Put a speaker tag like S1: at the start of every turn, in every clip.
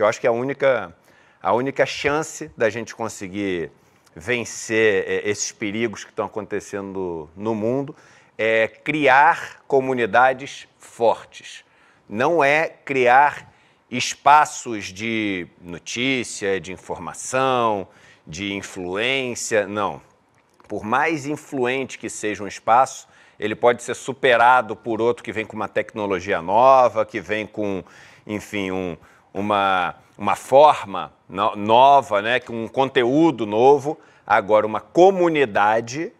S1: que eu acho que é a única, a única chance da gente conseguir vencer é, esses perigos que estão acontecendo no mundo é criar comunidades fortes. Não é criar espaços de notícia, de informação, de influência, não. Por mais influente que seja um espaço, ele pode ser superado por outro que vem com uma tecnologia nova, que vem com, enfim, um, uma, uma forma no, nova, né, um conteúdo novo. Agora, uma comunidade,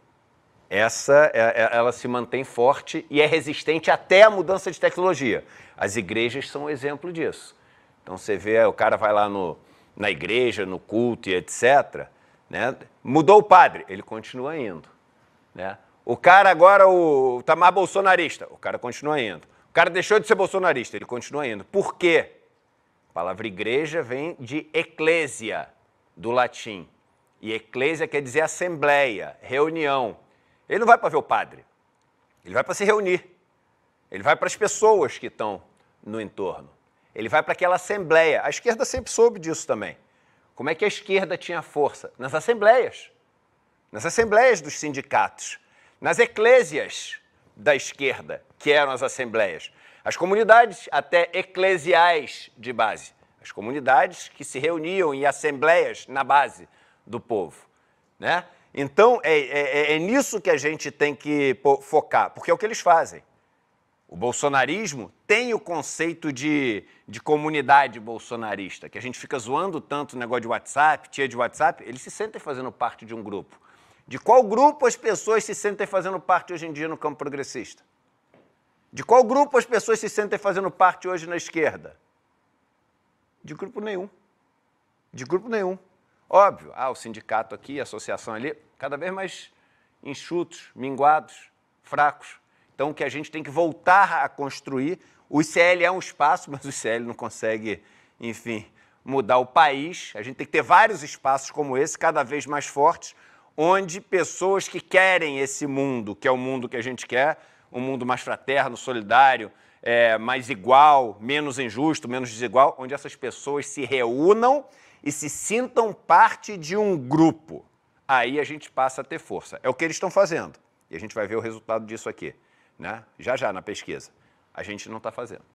S1: essa é, é, ela se mantém forte e é resistente até a mudança de tecnologia. As igrejas são um exemplo disso. Então você vê, o cara vai lá no, na igreja, no culto e etc. Né? Mudou o padre, ele continua indo. Né? O cara agora o, tá mais bolsonarista, o cara continua indo. O cara deixou de ser bolsonarista, ele continua indo. Por quê? A palavra igreja vem de eclésia, do latim. E eclésia quer dizer assembleia, reunião. Ele não vai para ver o padre, ele vai para se reunir. Ele vai para as pessoas que estão no entorno. Ele vai para aquela assembleia. A esquerda sempre soube disso também. Como é que a esquerda tinha força? Nas assembleias. Nas assembleias dos sindicatos. Nas eclésias da esquerda, que eram as assembleias. As comunidades, até eclesiais de base, as comunidades que se reuniam em assembleias na base do povo. Né? Então, é, é, é, é nisso que a gente tem que focar, porque é o que eles fazem. O bolsonarismo tem o conceito de, de comunidade bolsonarista, que a gente fica zoando tanto o negócio de WhatsApp, tia de WhatsApp, eles se sentem fazendo parte de um grupo. De qual grupo as pessoas se sentem fazendo parte hoje em dia no campo progressista? De qual grupo as pessoas se sentem fazendo parte hoje na esquerda? De grupo nenhum. De grupo nenhum. Óbvio, ah, o sindicato aqui, a associação ali, cada vez mais enxutos, minguados, fracos. Então, o que a gente tem que voltar a construir. O ICL é um espaço, mas o ICL não consegue, enfim, mudar o país. A gente tem que ter vários espaços como esse, cada vez mais fortes, onde pessoas que querem esse mundo, que é o mundo que a gente quer, um mundo mais fraterno, solidário, é, mais igual, menos injusto, menos desigual, onde essas pessoas se reúnam e se sintam parte de um grupo. Aí a gente passa a ter força. É o que eles estão fazendo. E a gente vai ver o resultado disso aqui, né? já já na pesquisa. A gente não está fazendo.